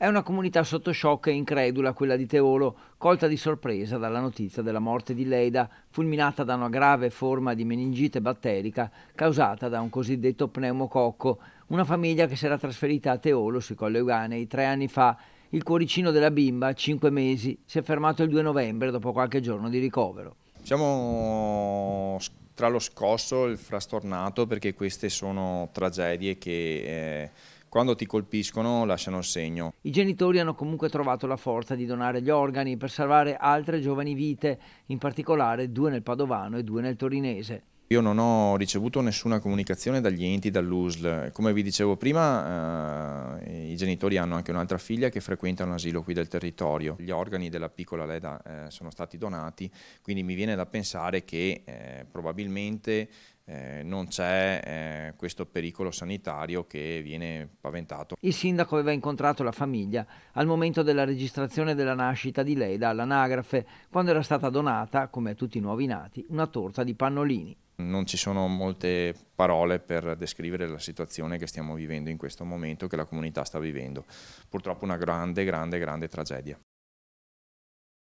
È una comunità sotto shock e incredula quella di Teolo, colta di sorpresa dalla notizia della morte di Leida, fulminata da una grave forma di meningite batterica causata da un cosiddetto pneumococco, una famiglia che si era trasferita a Teolo sui Colle Uganei tre anni fa. Il cuoricino della bimba, cinque mesi, si è fermato il 2 novembre dopo qualche giorno di ricovero. Siamo tra lo scosso e il frastornato perché queste sono tragedie che... Eh quando ti colpiscono lasciano il segno. I genitori hanno comunque trovato la forza di donare gli organi per salvare altre giovani vite, in particolare due nel Padovano e due nel Torinese. Io non ho ricevuto nessuna comunicazione dagli enti, dall'USL. Come vi dicevo prima, eh, i genitori hanno anche un'altra figlia che frequenta un asilo qui del territorio. Gli organi della piccola Leda eh, sono stati donati, quindi mi viene da pensare che eh, probabilmente eh, non c'è eh, questo pericolo sanitario che viene paventato. Il sindaco aveva incontrato la famiglia al momento della registrazione della nascita di Leda all'anagrafe, quando era stata donata, come a tutti i nuovi nati, una torta di pannolini. Non ci sono molte parole per descrivere la situazione che stiamo vivendo in questo momento, che la comunità sta vivendo. Purtroppo una grande, grande, grande tragedia.